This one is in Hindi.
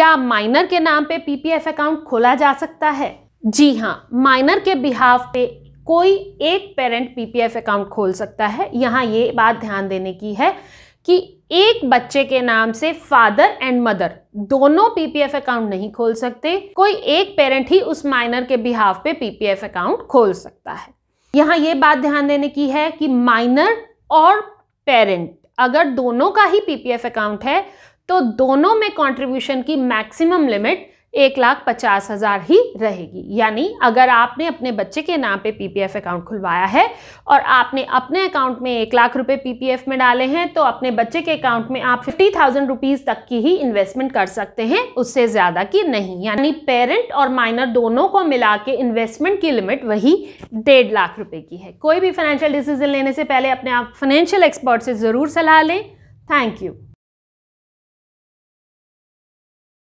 क्या माइनर के नाम पे पीपीएफ अकाउंट खोला जा सकता है जी हाँ माइनर के बिहाफ पे कोई एक पेरेंट पीपीएफ अकाउंट खोल सकता है यहाँ ये बात ध्यान देने की है कि एक बच्चे के नाम से फादर एंड मदर दोनों पीपीएफ अकाउंट नहीं खोल सकते कोई एक पेरेंट ही उस माइनर के बिहाफ पे पीपीएफ अकाउंट खोल सकता है यहाँ ये बात ध्यान देने की है कि माइनर और पेरेंट अगर दोनों का ही पीपीएफ अकाउंट है तो दोनों में कॉन्ट्रीब्यूशन की मैक्सिमम लिमिट एक लाख पचास हज़ार ही रहेगी यानी अगर आपने अपने बच्चे के नाम पे पीपीएफ अकाउंट खुलवाया है और आपने अपने अकाउंट में एक लाख रुपए पीपीएफ में डाले हैं तो अपने बच्चे के अकाउंट में आप फिफ्टी थाउजेंड रुपीज़ तक की ही इन्वेस्टमेंट कर सकते हैं उससे ज़्यादा की नहीं यानी पेरेंट और माइनर दोनों को मिला के इन्वेस्टमेंट की लिमिट वही डेढ़ लाख रुपए की है कोई भी फाइनेंशियल डिसीजन लेने से पहले अपने आप फाइनेंशियल एक्सपर्ट से ज़रूर सलाह लें थैंक यू